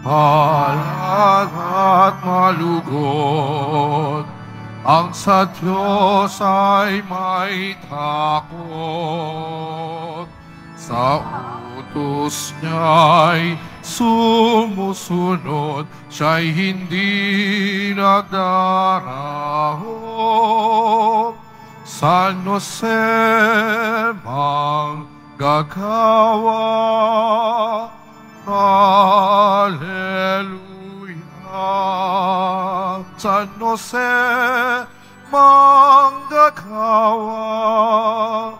Palad at malugod ang sa Diyos ay may takot. Sa utos niya'y sumusunod, siya'y hindi nagdarahon. Sa Jose mang gagawa, Alleluia. Sanose manggagawa,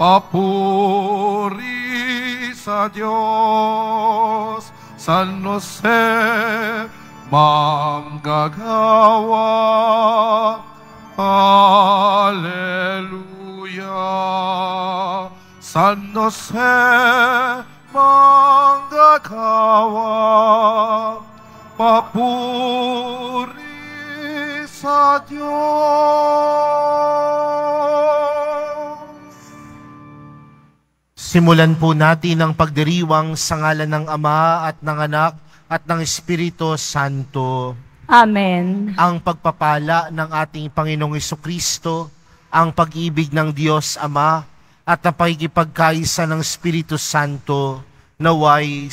papuri sa Diyos. Sanose manggagawa, Alleluia. Sanose manggagawa, manggagawa, papuri sa Diyos. Simulan po natin ang pagdiriwang sa ngalan ng Ama at ng Anak at ng Espiritu Santo. Amen. Ang pagpapala ng ating Panginoong Kristo, ang pag-ibig ng Diyos Ama, at na pakikipagkaisa ng Espiritu Santo naway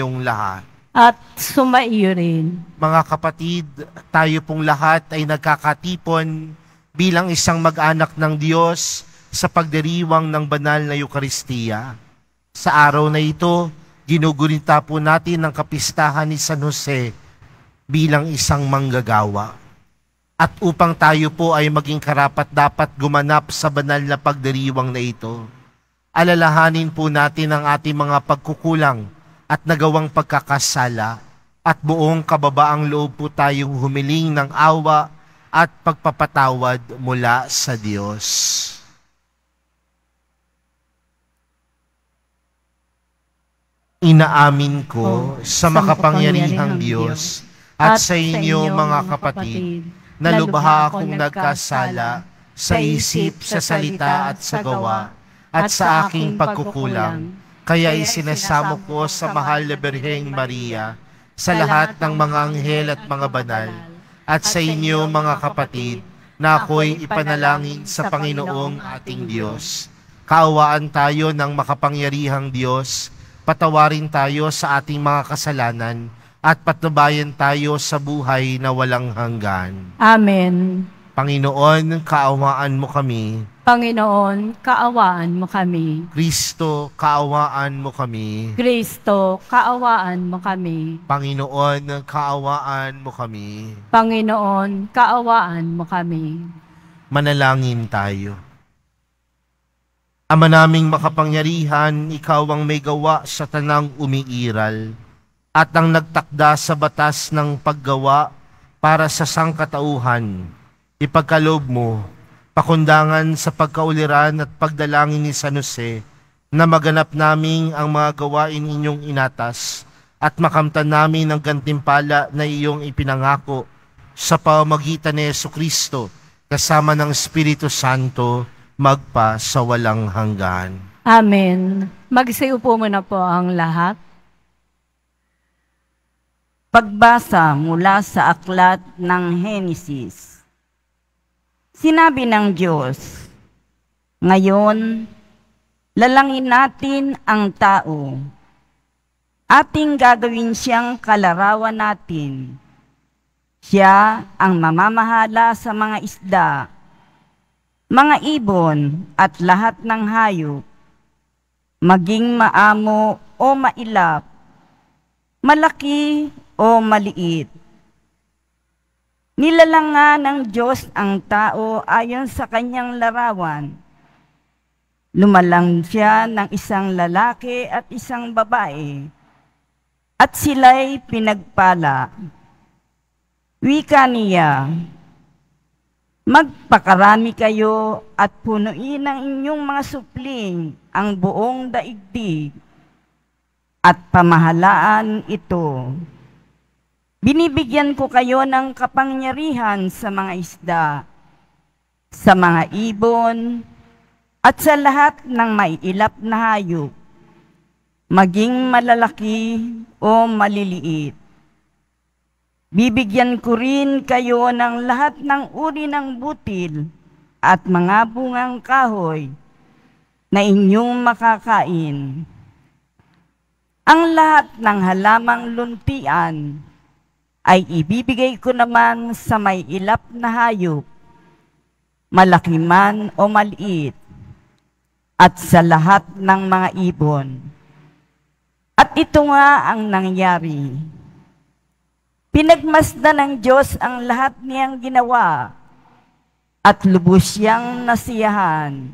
yung lahat. At sumaiyo rin. Mga kapatid, tayo pong lahat ay nagkakatipon bilang isang mag-anak ng Diyos sa pagdiriwang ng banal na Eukaristiya. Sa araw na ito, ginugunita po natin ang kapistahan ni San Jose bilang isang manggagawa at upang tayo po ay maging karapat dapat gumanap sa banal na pagdiriwang na ito. Alalahanin po natin ang ating mga pagkukulang at nagawang pagkakasala at buong kababaang loob po tayong humiling ng awa at pagpapatawad mula sa Diyos. Inaamin ko oh, sa makapangyarihang Diyos at, sa inyo mga kapatid na lubha akong nagkasala sa isip, sa salita at sa gawa at sa aking pagkukulang. Kaya isinasamo ko sa mahal na Birheng Maria, sa lahat ng mga anghel at mga banal, at sa inyo mga kapatid, na ako'y ipanalangin sa Panginoong ating Diyos. Kaawaan tayo ng makapangyarihang Diyos, patawarin tayo sa ating mga kasalanan, at patnubayan tayo sa buhay na walang hanggan. Amen. Panginoon, kaawaan mo kami. Panginoon, kaawaan mo kami. Kristo, kaawaan mo kami. Kristo, kaawaan mo kami. Panginoon, kaawaan mo kami. Panginoon, kaawaan mo kami. Manalangin tayo. Ama naming makapangyarihan, ikaw ang may gawa sa tanang umiiral at ang nagtakda sa batas ng paggawa para sa sangkatauhan, ipagkalob mo, pakundangan sa pagkauliran at pagdalangin ni San Jose, na maganap naming ang mga gawain inyong inatas at makamtan namin ang gantimpala na iyong ipinangako sa pamagitan ni Yesu Kristo kasama ng Espiritu Santo magpa sa walang hanggan. Amen. Magsiupo muna po ang lahat. Pagbasa mula sa aklat ng Henesis. Sinabi ng Diyos, Ngayon, lalangin natin ang tao. Ating gagawin siyang kalarawan natin. Siya ang mamamahala sa mga isda, mga ibon at lahat ng hayop, maging maamo o mailap, malaki o maliit. Nilalangan ng Diyos ang tao ayon sa kanyang larawan. Lumalang siya ng isang lalaki at isang babae, at sila'y pinagpala. Wika niya, Magpakarami kayo at punuin ang inyong mga supling ang buong daigdig at pamahalaan ito. Binibigyan ko kayo ng kapangyarihan sa mga isda, sa mga ibon, at sa lahat ng maiilap na hayop, maging malalaki o maliliit. Bibigyan ko rin kayo ng lahat ng uri ng butil at mga bungang kahoy na inyong makakain. Ang lahat ng halamang luntian ay ibibigay ko naman sa may ilap na hayop, malaki man o maliit, at sa lahat ng mga ibon. At ito nga ang nangyari. Pinagmasdan ng Diyos ang lahat niyang ginawa at lubos siyang nasiyahan.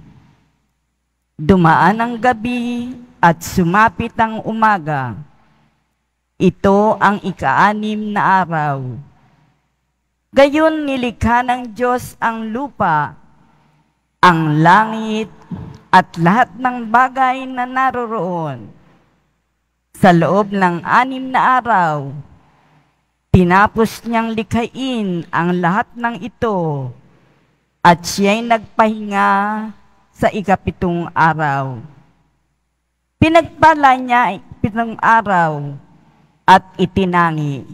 Dumaan ang gabi at sumapit ang umaga ito ang ikaanim na araw. Gayon nilikha ng Diyos ang lupa, ang langit, at lahat ng bagay na naroroon. Sa loob ng anim na araw, tinapos niyang likhain ang lahat ng ito at siya'y nagpahinga sa ikapitong araw. Pinagpala niya pitong araw at itinangi,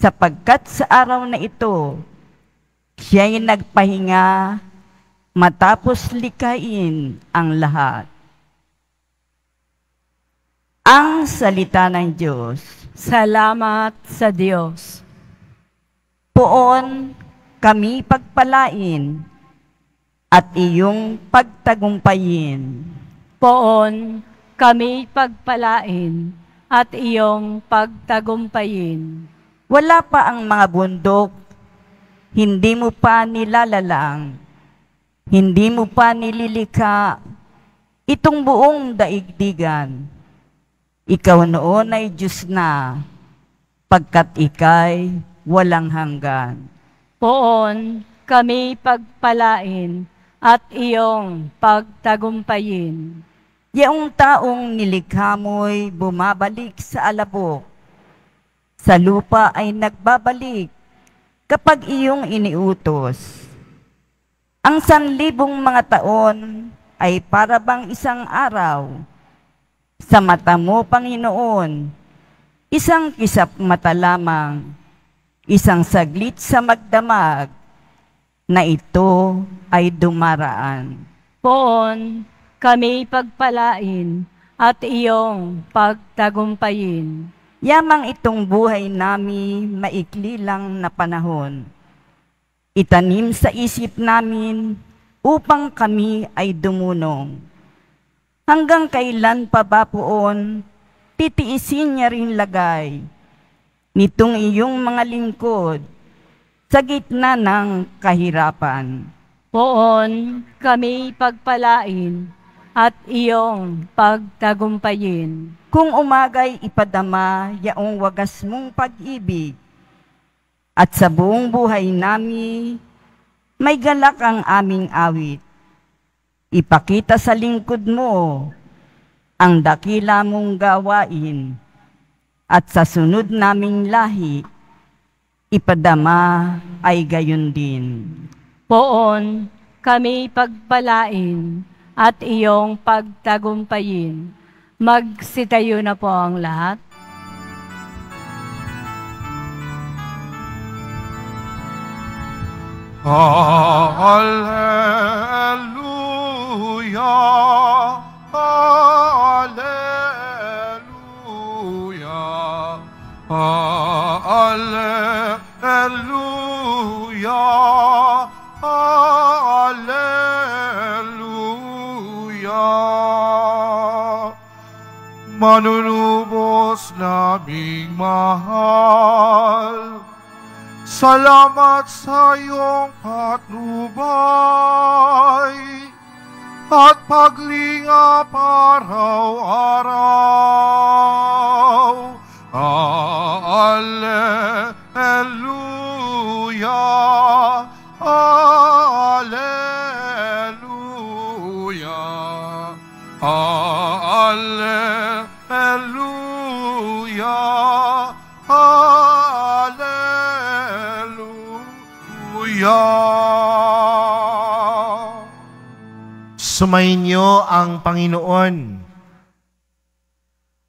sapagkat sa araw na ito, siya'y nagpahinga matapos likain ang lahat. Ang salita ng Diyos. Salamat sa Diyos. Poon kami pagpalain at iyong pagtagumpayin. Poon kami pagpalain at iyong pagtagumpayin. Wala pa ang mga bundok, hindi mo pa nilalalang, hindi mo pa nililika itong buong daigdigan. Ikaw noon ay Diyos na, pagkat ikay walang hanggan. Poon kami pagpalain at iyong pagtagumpayin. Yaong taong nilikha mo'y bumabalik sa alabok. Sa lupa ay nagbabalik kapag iyong iniutos. Ang sanlibong mga taon ay parabang isang araw. Sa mata mo, Panginoon, isang kisap mata lamang, isang saglit sa magdamag, na ito ay dumaraan. Poon, kami pagpalain at iyong pagtagumpayin. Yamang itong buhay nami maikli lang na panahon. Itanim sa isip namin upang kami ay dumunong. Hanggang kailan pa ba poon, titiisin niya rin lagay nitong iyong mga lingkod sa gitna ng kahirapan. Poon kami pagpalain at iyong pagtagumpayin. Kung umagay ipadama yaong wagas mong pag-ibig, at sa buong buhay nami, may galak ang aming awit. Ipakita sa lingkod mo ang dakila mong gawain at sa sunod naming lahi, ipadama ay gayon din. Poon, kami pagpalain at iyong pagtagumpayin. Magsitayo na po ang lahat. Hallelujah, Hallelujah, Hallelujah, Hallelujah. manunubos naming mahal. Salamat sa iyong patnubay at paglingap araw-araw. Alleluia, Alleluia, Alleluia. Sumainyo ang Panginoon.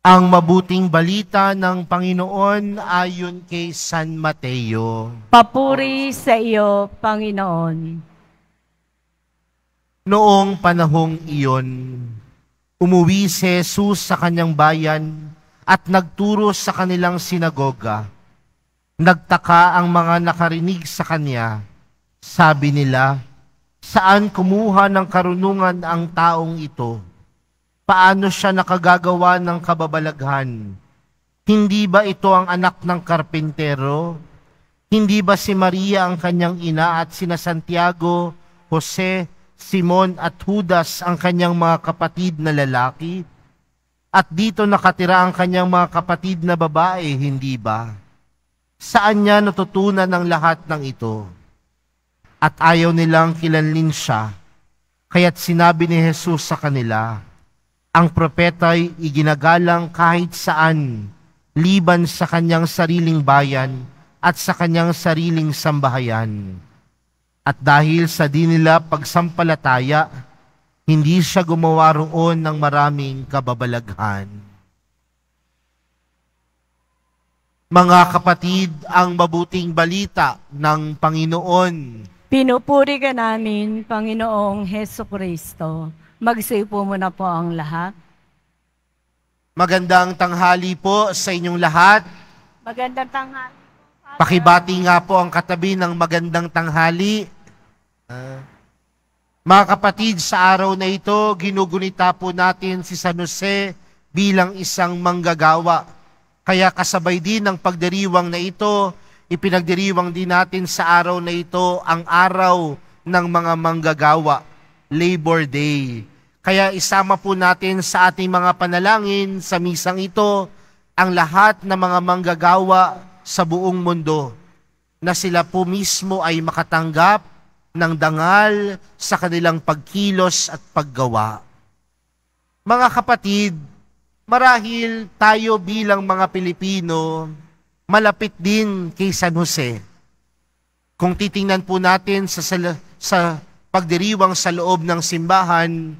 Ang mabuting balita ng Panginoon ayon kay San Mateo. Papuri sa iyo, Panginoon. Noong panahong iyon, umuwi si Jesus sa kanyang bayan at nagturo sa kanilang sinagoga. Nagtaka ang mga nakarinig sa kanya sabi nila, saan kumuha ng karunungan ang taong ito? Paano siya nakagagawa ng kababalaghan? Hindi ba ito ang anak ng karpintero? Hindi ba si Maria ang kanyang ina at sina Santiago, Jose, Simon at Judas ang kanyang mga kapatid na lalaki? At dito nakatira ang kanyang mga kapatid na babae, hindi ba? Saan niya natutunan ang lahat ng ito? at ayaw nilang kilanlin siya, kaya't sinabi ni Jesus sa kanila, ang propeta'y iginagalang kahit saan, liban sa kanyang sariling bayan at sa kanyang sariling sambahayan. At dahil sa di nila pagsampalataya, hindi siya gumawa roon ng maraming kababalaghan. Mga kapatid, ang mabuting balita ng Panginoon Pinupuri ka namin, Panginoong Heso Kristo. Magsayo po muna po ang lahat. Magandang tanghali po sa inyong lahat. Magandang tanghali. Pakibati nga po ang katabi ng magandang tanghali. Uh, mga kapatid, sa araw na ito, ginugunita po natin si San Jose bilang isang manggagawa. Kaya kasabay din ng pagdiriwang na ito, Ipinagdiriwang din natin sa araw na ito ang araw ng mga manggagawa, Labor Day. Kaya isama po natin sa ating mga panalangin sa misang ito ang lahat ng mga manggagawa sa buong mundo na sila po mismo ay makatanggap ng dangal sa kanilang pagkilos at paggawa. Mga kapatid, marahil tayo bilang mga Pilipino malapit din kay San Jose. Kung titingnan po natin sa, sa, sa pagdiriwang sa loob ng simbahan,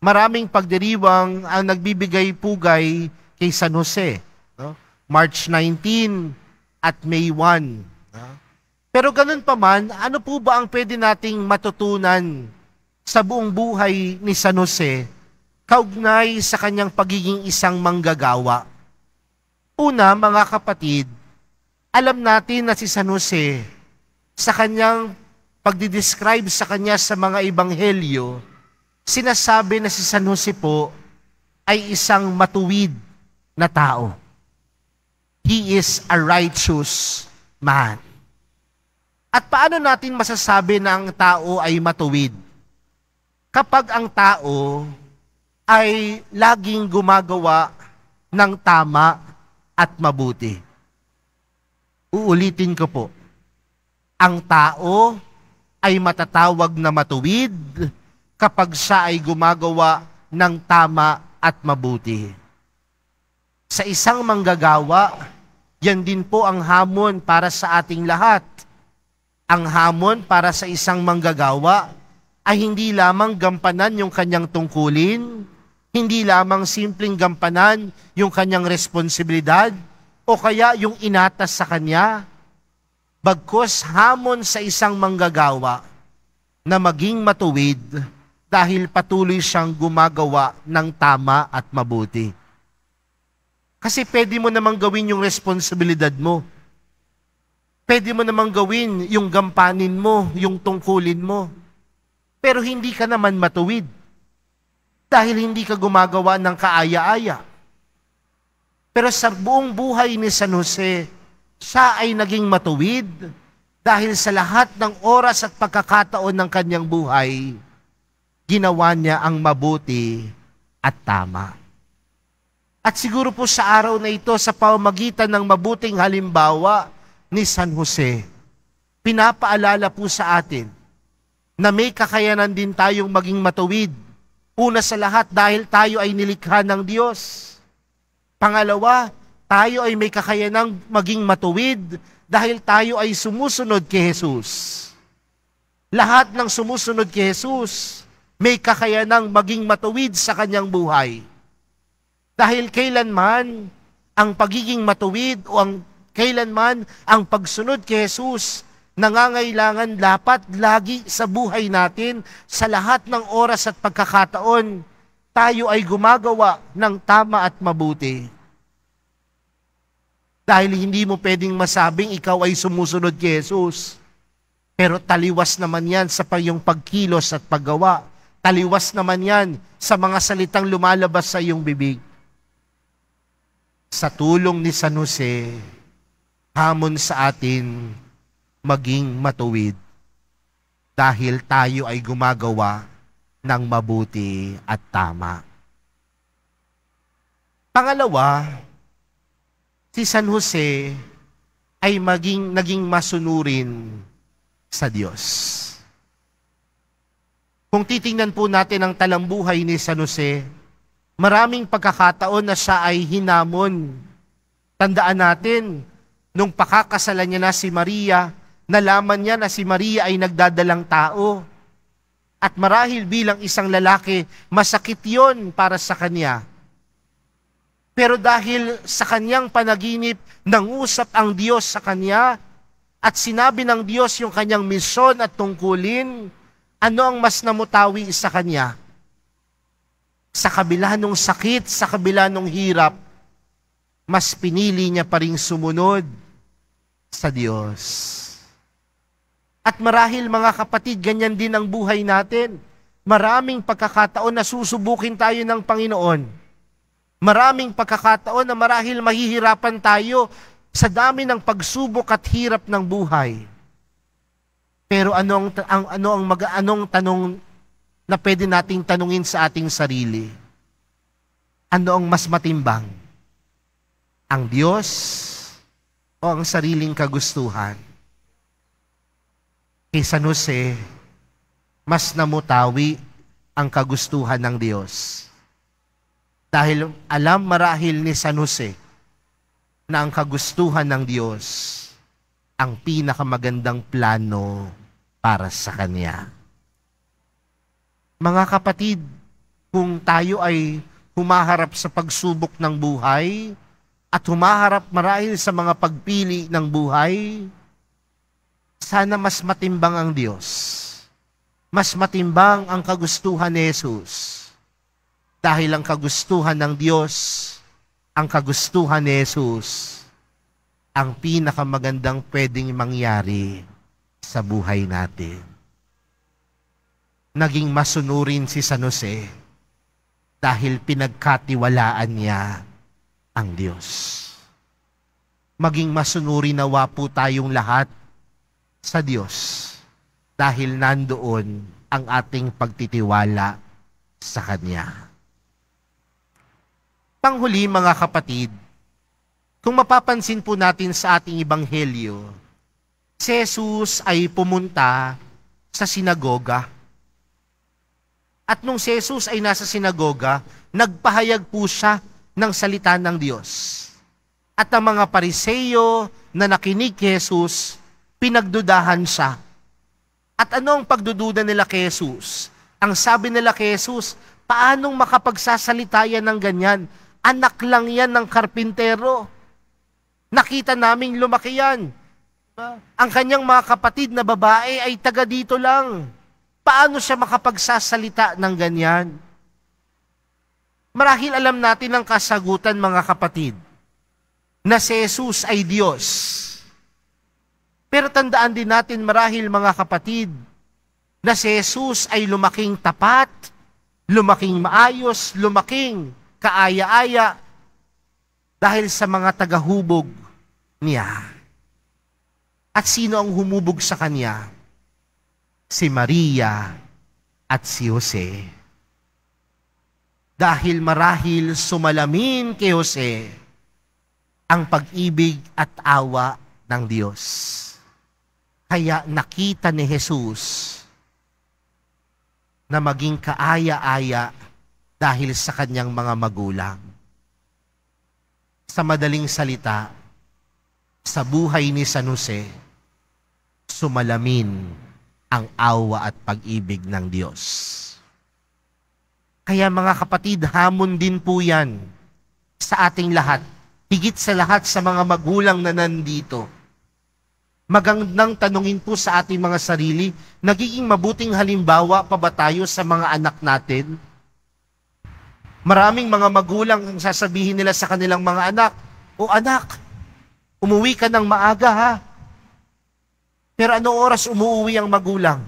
maraming pagdiriwang ang nagbibigay pugay kay San Jose. No? March 19 at May 1. No? Pero ganun pa man, ano po ba ang pwede nating matutunan sa buong buhay ni San Jose kaugnay sa kanyang pagiging isang manggagawa? Una, mga kapatid, alam natin na si San Jose, sa kanyang pagdidescribe sa kanya sa mga ebanghelyo, sinasabi na si San Jose po ay isang matuwid na tao. He is a righteous man. At paano natin masasabi na ang tao ay matuwid? Kapag ang tao ay laging gumagawa ng tama at mabuti. Uulitin ko po, ang tao ay matatawag na matuwid kapag siya ay gumagawa ng tama at mabuti. Sa isang manggagawa, yan din po ang hamon para sa ating lahat. Ang hamon para sa isang manggagawa ay hindi lamang gampanan yung kanyang tungkulin, hindi lamang simpleng gampanan yung kanyang responsibilidad, o kaya yung inatas sa kanya, bagkus hamon sa isang manggagawa na maging matuwid dahil patuloy siyang gumagawa ng tama at mabuti. Kasi pwede mo namang gawin yung responsibilidad mo. Pwede mo namang gawin yung gampanin mo, yung tungkulin mo. Pero hindi ka naman matuwid. Dahil hindi ka gumagawa ng kaaya-aya pero sa buong buhay ni San Jose, siya ay naging matuwid dahil sa lahat ng oras at pagkakataon ng kanyang buhay, ginawa niya ang mabuti at tama. At siguro po sa araw na ito, sa pamamagitan ng mabuting halimbawa ni San Jose, pinapaalala po sa atin na may kakayanan din tayong maging matuwid. Una sa lahat dahil tayo ay nilikha ng Diyos. Pangalawa, tayo ay may kakayanang maging matuwid dahil tayo ay sumusunod kay Jesus. Lahat ng sumusunod kay Jesus may kakayanang maging matuwid sa kanyang buhay. Dahil kailanman ang pagiging matuwid o ang kailanman ang pagsunod kay Jesus nangangailangan dapat lagi sa buhay natin sa lahat ng oras at pagkakataon tayo ay gumagawa ng tama at mabuti. Dahil hindi mo pwedeng masabing ikaw ay sumusunod kay Jesus. Pero taliwas naman yan sa iyong pagkilos at paggawa. Taliwas naman yan sa mga salitang lumalabas sa iyong bibig. Sa tulong ni San Jose, hamon sa atin maging matuwid dahil tayo ay gumagawa ng mabuti at tama. Pangalawa, si San Jose ay maging naging masunurin sa Diyos. Kung titingnan po natin ang talambuhay ni San Jose, maraming pagkakataon na siya ay hinamon. Tandaan natin, nung pakakasalan niya na si Maria, nalaman niya na si Maria ay nagdadalang tao at marahil bilang isang lalaki, masakit yon para sa kanya. Pero dahil sa kanyang panaginip, nangusap ang Diyos sa kanya at sinabi ng Diyos yung kanyang misyon at tungkulin, ano ang mas namutawi sa kanya? Sa kabila ng sakit, sa kabila ng hirap, mas pinili niya pa rin sumunod sa Diyos. At marahil mga kapatid, ganyan din ang buhay natin. Maraming pagkakataon na susubukin tayo ng Panginoon. Maraming pagkakataon na marahil mahihirapan tayo sa dami ng pagsubok at hirap ng buhay. Pero anong ang ano ang mag, anong tanong na pwede nating tanungin sa ating sarili? Ano ang mas matimbang? Ang Diyos o ang sariling kagustuhan? kay San Jose, mas namutawi ang kagustuhan ng Diyos. Dahil alam marahil ni San Jose na ang kagustuhan ng Diyos ang pinakamagandang plano para sa Kanya. Mga kapatid, kung tayo ay humaharap sa pagsubok ng buhay at humaharap marahil sa mga pagpili ng buhay, sana mas matimbang ang Diyos. Mas matimbang ang kagustuhan ni Jesus. Dahil ang kagustuhan ng Diyos, ang kagustuhan ni Jesus, ang pinakamagandang pwedeng mangyari sa buhay natin. Naging masunurin si San Jose dahil pinagkatiwalaan niya ang Diyos. Maging masunurin nawa po tayong lahat sa Diyos dahil nandoon ang ating pagtitiwala sa Kanya. Panghuli mga kapatid, kung mapapansin po natin sa ating ibanghelyo, si Jesus ay pumunta sa sinagoga. At nung si Jesus ay nasa sinagoga, nagpahayag po siya ng salita ng Diyos. At ang mga pariseyo na nakinig kay Jesus, pinagdudahan siya. At ano ang pagdududa nila kay Jesus? Ang sabi nila kay Jesus, paanong makapagsasalita ng ganyan? Anak lang yan ng karpintero. Nakita naming lumaki yan. Diba? Ang kanyang mga kapatid na babae ay taga dito lang. Paano siya makapagsasalita ng ganyan? Marahil alam natin ang kasagutan mga kapatid na si Jesus ay Diyos pero tandaan din natin marahil mga kapatid, na si Jesus ay lumaking tapat, lumaking maayos, lumaking kaaya-aya dahil sa mga tagahubog niya. At sino ang humubog sa kanya? Si Maria at si Jose. Dahil marahil sumalamin kay Jose ang pag-ibig at awa ng Diyos. Kaya nakita ni Jesus na maging kaaya-aya dahil sa kanyang mga magulang. Sa madaling salita, sa buhay ni San Jose, sumalamin ang awa at pag-ibig ng Diyos. Kaya mga kapatid, hamon din po yan sa ating lahat. Higit sa lahat sa mga magulang na nandito Magandang tanungin po sa ating mga sarili, nagiging mabuting halimbawa pa ba tayo sa mga anak natin? Maraming mga magulang ang sasabihin nila sa kanilang mga anak, O anak, umuwi ka ng maaga ha. Pero ano oras umuwi ang magulang?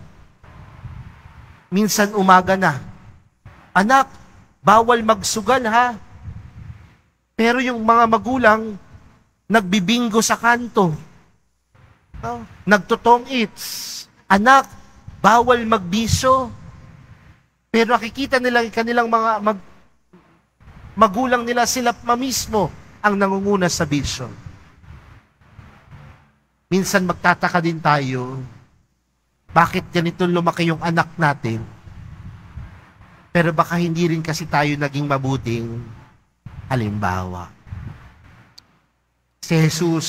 Minsan umaga na. Anak, bawal magsugal ha. Pero yung mga magulang, nagbibingo sa kanto Oh. Nagtotong it's, anak, bawal magbiso. Pero nakikita nila kanilang mga mag, magulang nila sila mismo ang nangunguna sa bisyo. Minsan magtataka din tayo, bakit ganito lumaki yung anak natin? Pero baka hindi rin kasi tayo naging mabuting halimbawa. Si Jesus,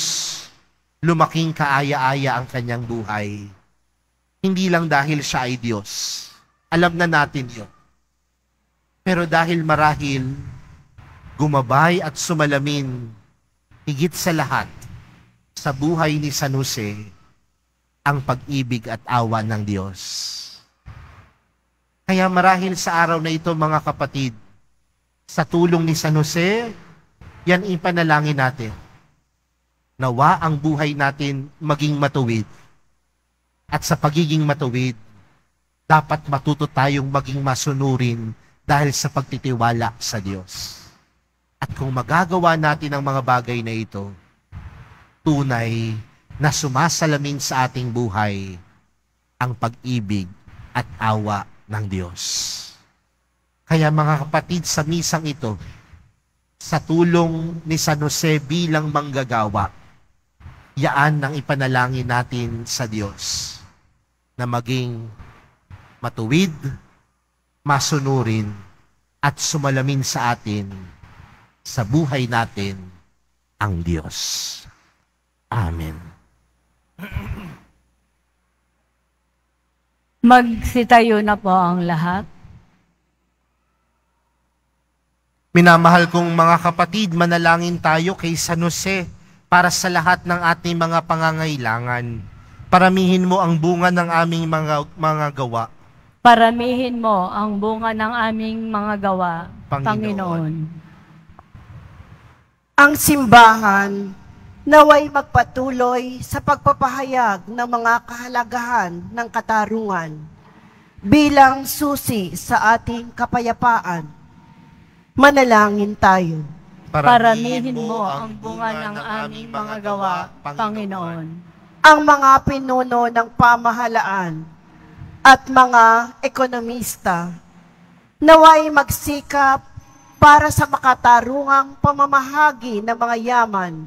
lumaking kaaya-aya ang kanyang buhay. Hindi lang dahil siya ay Diyos. Alam na natin yon. Pero dahil marahil, gumabay at sumalamin higit sa lahat sa buhay ni San Jose ang pag-ibig at awa ng Diyos. Kaya marahil sa araw na ito mga kapatid, sa tulong ni San Jose, yan ipanalangin natin Nawa ang buhay natin maging matuwid. At sa pagiging matuwid, dapat matuto tayong maging masunurin dahil sa pagtitiwala sa Diyos. At kung magagawa natin ang mga bagay na ito, tunay na sumasalamin sa ating buhay ang pag-ibig at awa ng Diyos. Kaya mga kapatid, sa misang ito, sa tulong ni San Jose bilang manggagawa, Yaan ang ipanalangin natin sa Diyos na maging matuwid, masunurin, at sumalamin sa atin sa buhay natin ang Diyos. Amen. Magsitayo na po ang lahat. Minamahal kong mga kapatid, manalangin tayo kay San Jose para sa lahat ng ating mga pangangailangan. Paramihin mo ang bunga ng aming mga, mga gawa. Paramihin mo ang bunga ng aming mga gawa, Panginoon. Panginoon. Ang simbahan naway magpatuloy sa pagpapahayag ng mga kahalagahan ng katarungan bilang susi sa ating kapayapaan. Manalangin tayo. Paranihin mo ang bunga ng aming mga gawa, Panginoon. Ang mga pinuno ng pamahalaan at mga ekonomista naway magsikap para sa makatarungang pamamahagi ng mga yaman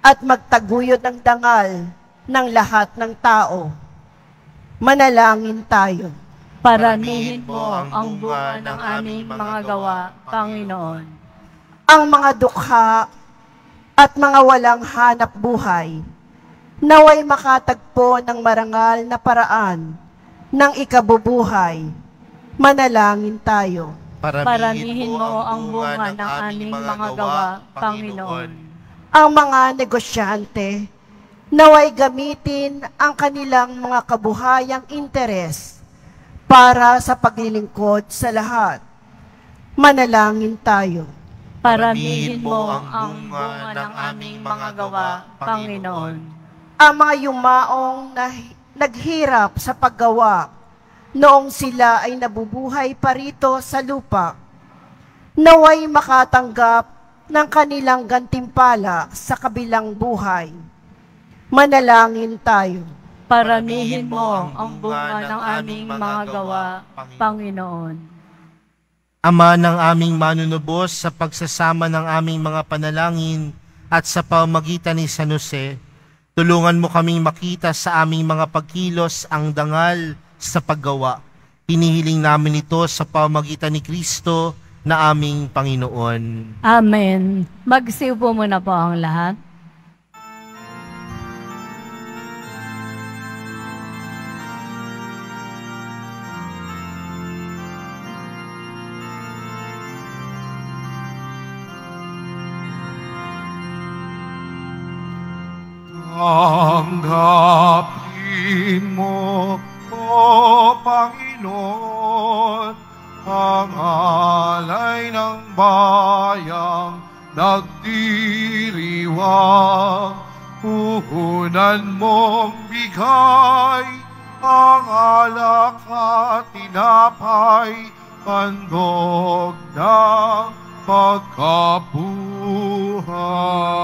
at magtaguyod ng dangal ng lahat ng tao. Manalangin tayo. Paranihin mo ang bunga ng aming mga gawa, Panginoon ang mga dukha at mga walang hanap buhay naway makatagpo ng marangal na paraan ng ikabubuhay. Manalangin tayo. Paramihin, Paramihin mo ang bunga ng aming mga gawa, Panginoon. Ang mga negosyante, naway gamitin ang kanilang mga kabuhayang interes para sa paglilingkod sa lahat. Manalangin tayo. Paramihin mo ang bunga ng aming mga gawa, Panginoon. Ang mga yumaong na naghirap sa paggawa, noong sila ay nabubuhay pa rito sa lupa, naway makatanggap ng kanilang gantimpala sa kabilang buhay. Manalangin tayo. Paramihin mo ang bunga ng aming mga gawa, Panginoon. Ama ng aming manunubos sa pagsasama ng aming mga panalangin at sa pamagitan ni San Jose, tulungan mo kaming makita sa aming mga pagkilos ang dangal sa paggawa. Hinihiling namin ito sa pamagitan ni Kristo na aming Panginoon. Amen. Magsiupo muna po ang lahat. Tanggapin mo, O Panginoon, ang alay ng bayang nagdiriwang. Puhunan mong bigay ang alak at tinapay, pandog ng pagkabuhay.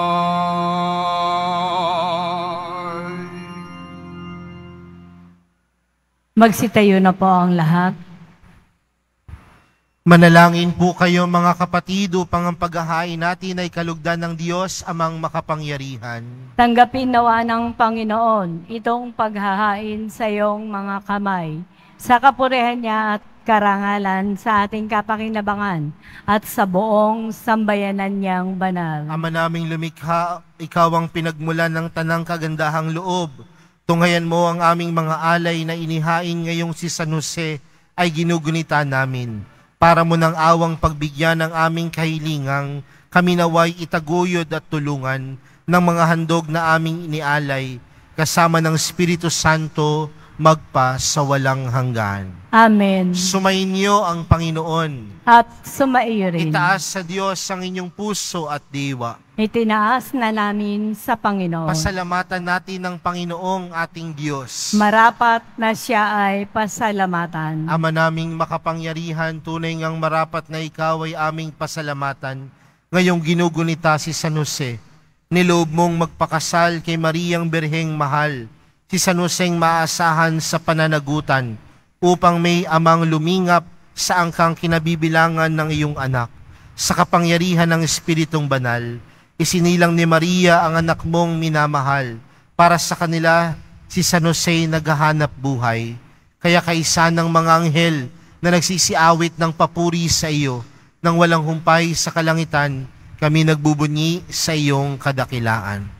Magsitayo na po ang lahat. Manalangin po kayo mga kapatido upang ang paghahain natin ay kalugdan ng Diyos amang makapangyarihan. Tanggapin nawa ng Panginoon itong paghahain sa iyong mga kamay sa kapurihan niya at karangalan sa ating kapakinabangan at sa buong sambayanan niyang banal. Ama naming lumikha, ikaw ang pinagmulan ng tanang kagandahang loob Tunghayan mo ang aming mga alay na inihain ngayong si San Jose ay ginugunita namin. Para mo ng awang pagbigyan ng aming kahilingang, kami naway itaguyod at tulungan ng mga handog na aming inialay, kasama ng Espiritu Santo, magpa sa walang hanggan. Amen. Sumainyo ang Panginoon. At sumaiyo rin. Itaas sa Diyos ang inyong puso at diwa. Itinaas na namin sa Panginoon. Pasalamatan natin ang Panginoong ating Diyos. Marapat na siya ay pasalamatan. Ama naming makapangyarihan, tunay ngang marapat na ikaw ay aming pasalamatan. Ngayong ginugunita si San Jose, niloob mong magpakasal kay Mariang Birheng Mahal si San Joseng maasahan sa pananagutan upang may amang lumingap sa angkang kinabibilangan ng iyong anak. Sa kapangyarihan ng Espiritong Banal, isinilang ni Maria ang anak mong minamahal. Para sa kanila, si San Jose naghahanap buhay. Kaya kaisa ng mga anghel na nagsisiawit ng papuri sa iyo, nang walang humpay sa kalangitan, kami nagbubunyi sa iyong kadakilaan.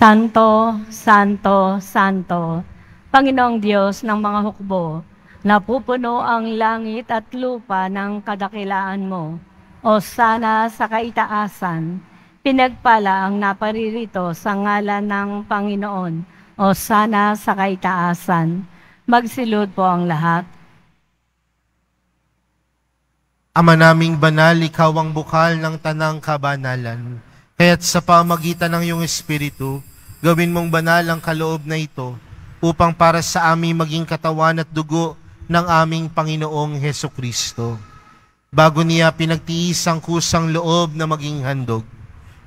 Santo, Santo, Santo, Panginoong Diyos ng mga hukbo, napupuno ang langit at lupa ng kadakilaan mo. O sana sa kaitaasan, pinagpala ang naparirito sa ngalan ng Panginoon. O sana sa kaitaasan, magsilod po ang lahat. Ama naming banal, ikaw ang bukal ng tanang kabanalan. Kaya't sa pamagitan ng iyong Espiritu, Gawin mong banal ang kaloob na ito upang para sa aming maging katawan at dugo ng aming Panginoong Heso Kristo. Bago niya pinagtiis ang kusang loob na maging handog,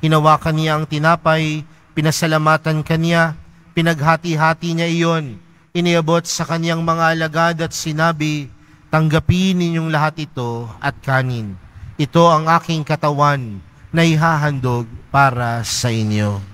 hinawakan niya ang tinapay, pinasalamatan kanya, pinaghati-hati niya iyon, iniabot sa kaniyang mga alagad at sinabi, Tanggapin ninyong lahat ito at kanin. Ito ang aking katawan na ihahandog para sa inyo.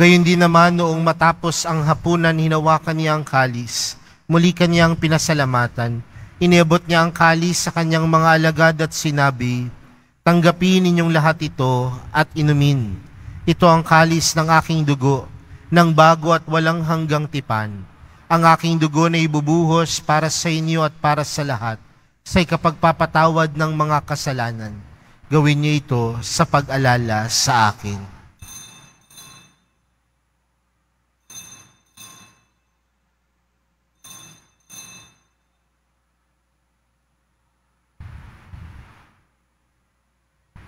Gayon din naman noong matapos ang hapunan, hinawakan niya ang kalis. Muli kanyang pinasalamatan. Inebot niya ang kalis sa kanyang mga alagad at sinabi, Tanggapin ninyong lahat ito at inumin. Ito ang kalis ng aking dugo, ng bago at walang hanggang tipan. Ang aking dugo na ibubuhos para sa inyo at para sa lahat, sa ikapagpapatawad ng mga kasalanan. Gawin niyo ito sa pag-alala sa akin.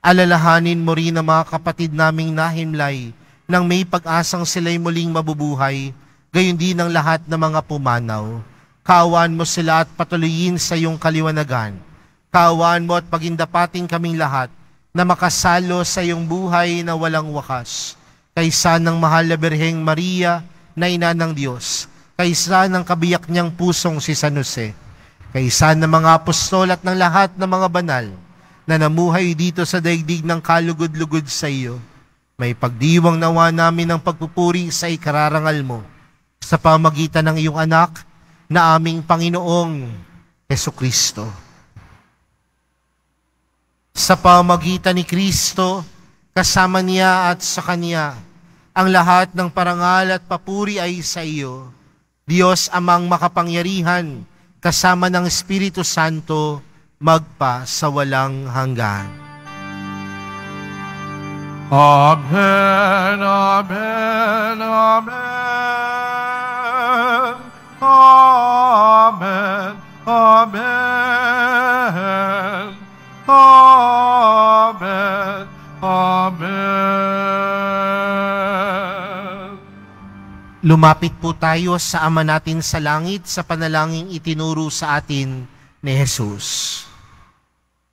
Alalahanin mo rin ang mga kapatid naming nahimlay nang may pag-asang sila'y muling mabubuhay, gayon din ang lahat ng mga pumanaw. Kawan mo sila at patuloyin sa iyong kaliwanagan. Kawan mo at pagindapating kaming lahat na makasalo sa iyong buhay na walang wakas. Kaysa ng mahal na Birheng Maria, na ina ng Diyos, kaysa ng kabiyak niyang pusong si San Jose, kaysa ng mga apostol at ng lahat ng mga banal, na namuhay dito sa daigdig ng kalugod-lugod sa iyo. May pagdiwang nawa namin ng pagpupuri sa ikararangal mo sa pamagitan ng iyong anak na aming Panginoong Heso Kristo. Sa pamagitan ni Kristo, kasama niya at sa Kanya, ang lahat ng parangal at papuri ay sa iyo, Diyos amang makapangyarihan, kasama ng Espiritu Santo, magpa sa walang hanggan. Amen, Amen, Amen, Amen, Amen, Amen, Amen. Lumapit po tayo sa Ama natin sa langit sa panalangin itinuro sa atin ni Jesus.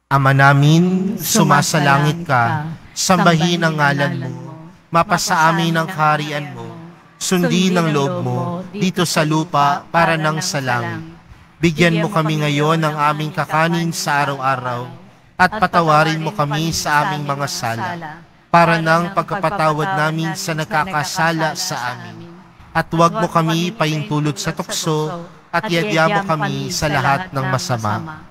Ama namin, sumasalangit ka, sambahin ang ngalan mo, mapasaamin ang kaharian mo, sundin ang loob mo dito sa lupa para nang sa langit. Bigyan mo kami ngayon ng aming kakanin sa araw-araw at patawarin mo kami sa aming mga sala para nang pagkapatawad namin sa nagkakasala sa amin. At huwag mo kami paintulot sa tukso at iadya mo kami sa lahat ng masama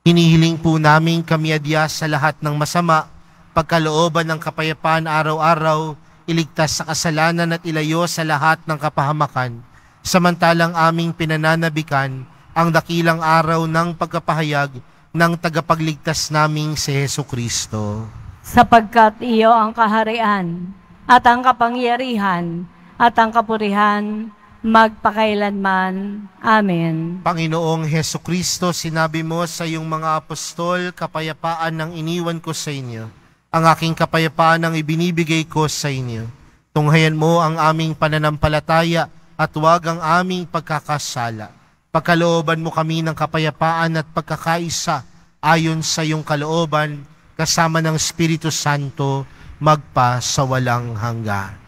Hinihiling po namin kami adya sa lahat ng masama, pagkalooban ng kapayapaan araw-araw, iligtas sa kasalanan at ilayo sa lahat ng kapahamakan, samantalang aming pinananabikan ang dakilang araw ng pagkapahayag ng tagapagligtas naming si Heso Kristo. Sapagkat iyo ang kaharian at ang kapangyarihan at ang kapurihan magpakailanman. Amen. Panginoong Heso Kristo, sinabi mo sa iyong mga apostol, kapayapaan ang iniwan ko sa inyo, ang aking kapayapaan ang ibinibigay ko sa inyo. Tunghayan mo ang aming pananampalataya at huwag ang aming pagkakasala. Pagkalooban mo kami ng kapayapaan at pagkakaisa ayon sa iyong kalooban kasama ng Espiritu Santo magpa sa walang hanggan.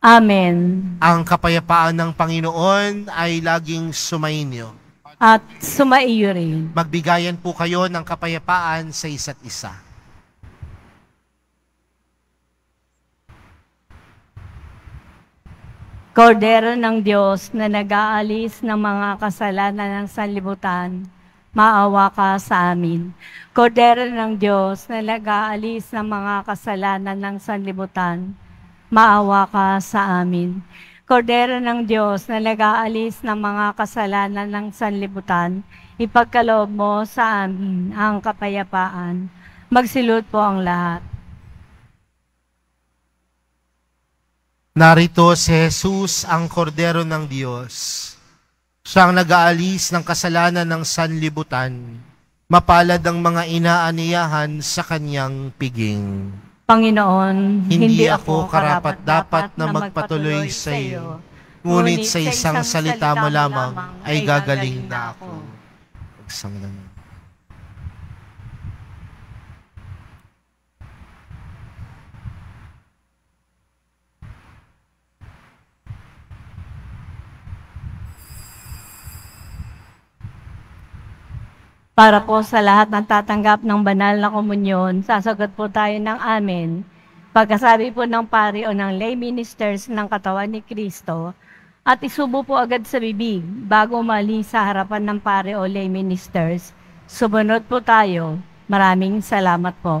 Amen. Ang kapayapaan ng Panginoon ay laging sumainyo. At sumaiyo rin. Magbigayan po kayo ng kapayapaan sa isa't isa. Kordero ng Diyos na nag-aalis ng mga kasalanan ng sanlibutan, maawa ka sa amin. Kordero ng Diyos na nag-aalis ng mga kasalanan ng sanlibutan, maawa ka sa amin. Kordero ng Diyos na nag-aalis ng mga kasalanan ng sanlibutan, ipagkaloob mo sa amin ang kapayapaan. Magsilot po ang lahat. Narito si Jesus ang kordero ng Diyos. Siya ang nag-aalis ng kasalanan ng sanlibutan. Mapalad ang mga inaaniyahan sa kanyang piging. Panginoon, hindi, hindi ako karapat-dapat na magpatuloy sa iyo, ngunit sa isang salita mo lamang ay gagaling na ako. Pagsang naman. Para po sa lahat ng tatanggap ng banal na komunyon, sasagot po tayo ng amen. Pagkasabi po ng pari o ng lay ministers ng katawan ni Kristo, at isubo po agad sa bibig bago mali sa harapan ng pare o lay ministers. Sumunod po tayo. Maraming salamat po.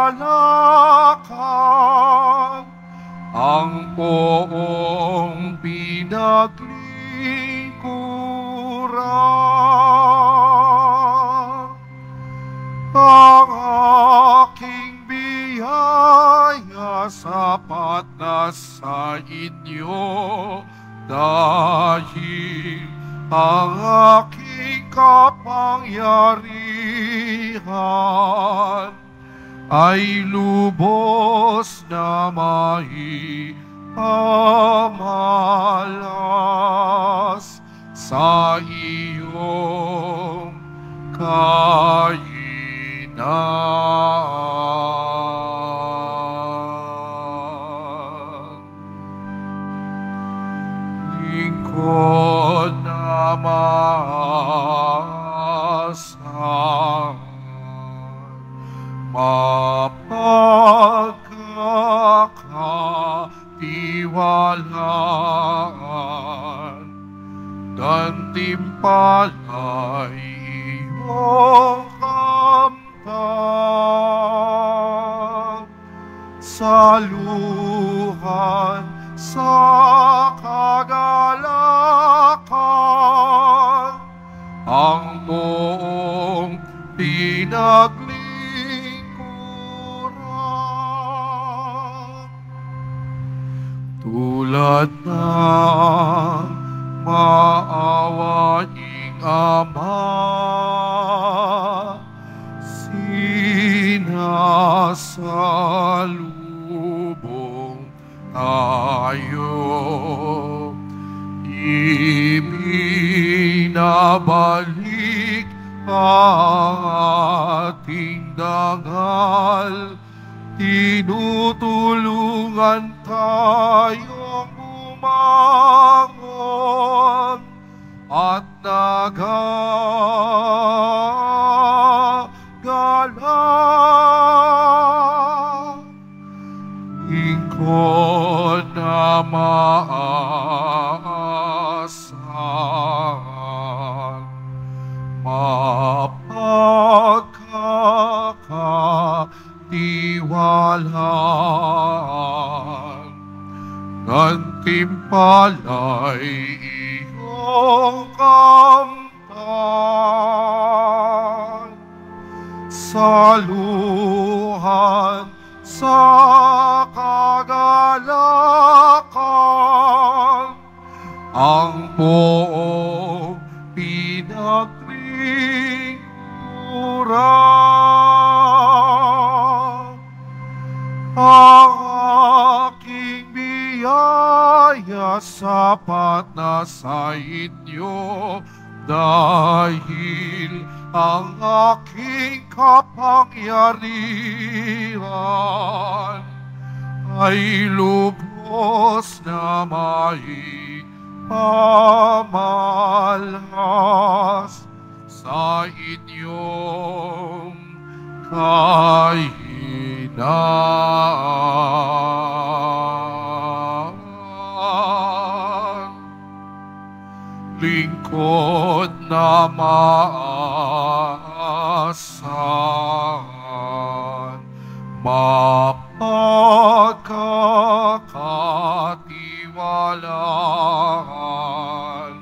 Poong pinaglingkuran ang aking biyaya sapat na sa inyo dahil ang aking kapangyarihan ay lubos na mahirap amalas sa iyong kainaan. Lingkod naman Kalat na maawaing Ama, sinasalubong tayo. Ibinabalik ating dangal, tinutulungan tayo lumangon at naghahanap timpalay iyong kamtan saluhan sa kagalakan ang buong pinagringuran sapat na sa inyo dahil ang aking kapangyarihan ay lubos na mai pamalhas sa inyong kahinaan. lingkod na maasahan, mapagkakatiwalaan,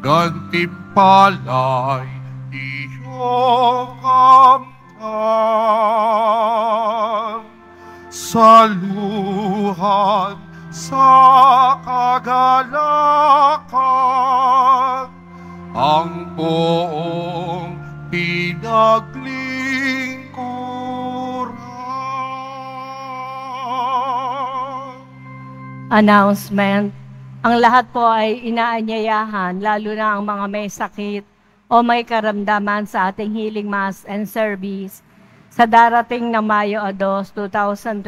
gantimpalay iyong kamtan sa luhan sa kagalakan. announcement. Ang lahat po ay inaanyayahan, lalo na ang mga may sakit o may karamdaman sa ating healing mass and service sa darating na Mayo 2, 2024,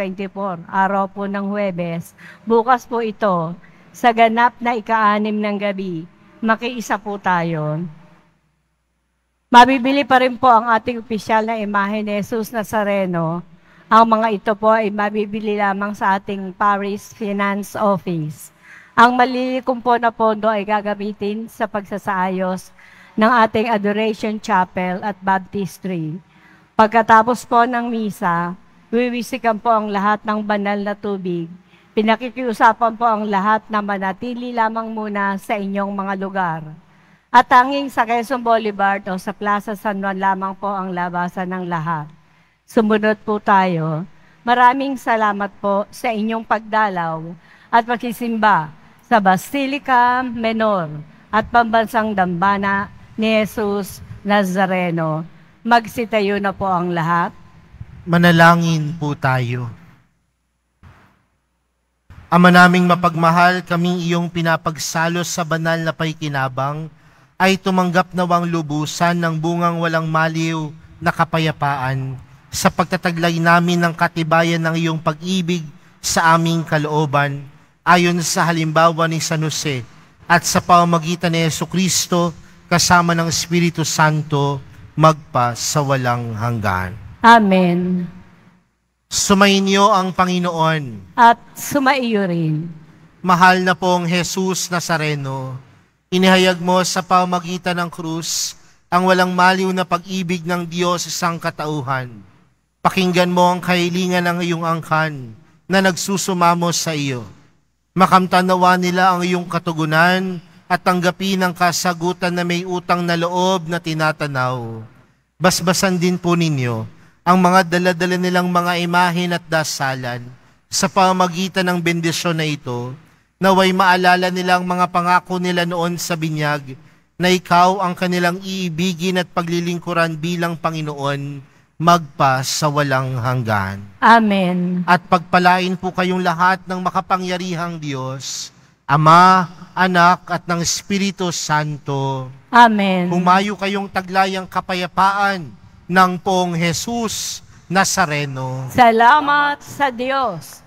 araw po ng Huwebes. Bukas po ito, sa ganap na ikaanim ng gabi, makiisa po tayo. Mabibili pa rin po ang ating opisyal na imahe ni Jesus Nazareno ang mga ito po ay mabibili lamang sa ating Paris Finance Office. Ang malilikom po na pondo ay gagamitin sa pagsasaayos ng ating Adoration Chapel at Baptistry. Pagkatapos po ng misa, wiwisikan po ang lahat ng banal na tubig. Pinakikiusapan po ang lahat na manatili lamang muna sa inyong mga lugar. At tanging sa Quezon Boulevard o sa Plaza San Juan lamang po ang labasan ng lahat. Sumunod po tayo. Maraming salamat po sa inyong pagdalaw at pakisimba sa Basilica Menor at Pambansang Dambana ni Jesus Nazareno. Magsitayo na po ang lahat. Manalangin po tayo. Ama naming mapagmahal, kaming iyong pinapagsalo sa banal na paikinabang, ay tumanggap nawang lubusan ng bungang walang maliw na kapayapaan sa pagtataglay namin ng katibayan ng iyong pag-ibig sa aming kalooban ayon sa halimbawa ni San Jose at sa pamagitan ni Yeso Kristo kasama ng Espiritu Santo magpa sa walang hanggan. Amen. Sumainyo ang Panginoon. At sumaiyo rin. Mahal na pong Jesus Nazareno, inihayag mo sa pamagitan ng krus ang walang maliw na pag-ibig ng Diyos sa sangkatauhan Pakinggan mo ang kahilingan ng iyong angkan na nagsusumamo sa iyo. Makamtanawa nila ang iyong katugunan at tanggapin ang kasagutan na may utang na loob na tinatanaw. Basbasan din po ninyo ang mga daladala nilang mga imahin at dasalan sa pamagitan ng bendisyon na ito naway maalala nilang mga pangako nila noon sa binyag na ikaw ang kanilang iibigin at paglilingkuran bilang Panginoon magpa sa walang hanggan. Amen. At pagpalain po kayong lahat ng makapangyarihang Diyos, Ama, Anak at ng Espiritu Santo. Amen. Humayo kayong taglayang kapayapaan ng poong Jesus Nazareno. Salamat sa Diyos.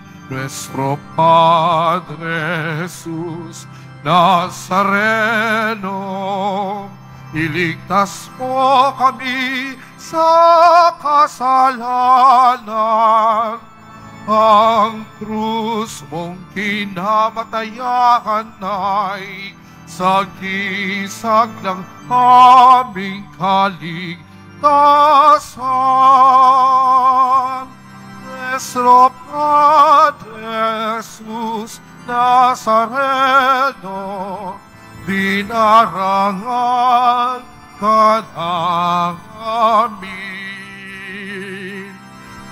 nuestro Padre Jesús Nazareno, iligtas mo kami sa kasalanan. Ang krus mong kinamatayan ay sagisag ng aming kaligtasan nuestro Padre Jesús Nazareno, dinarangan ka namin.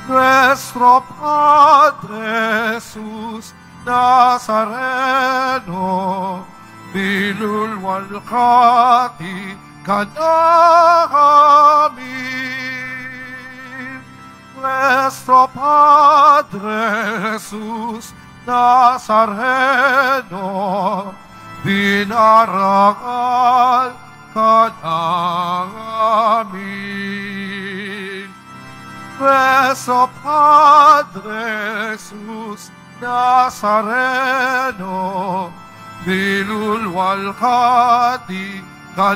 Nuestro Padre Jesús Nazareno, binulwal ka di ka nuestro Padre Jesús Nazareno, dinaragal ka namin. Nuestro Padre Jesús Nazareno, dilulwal ka di ka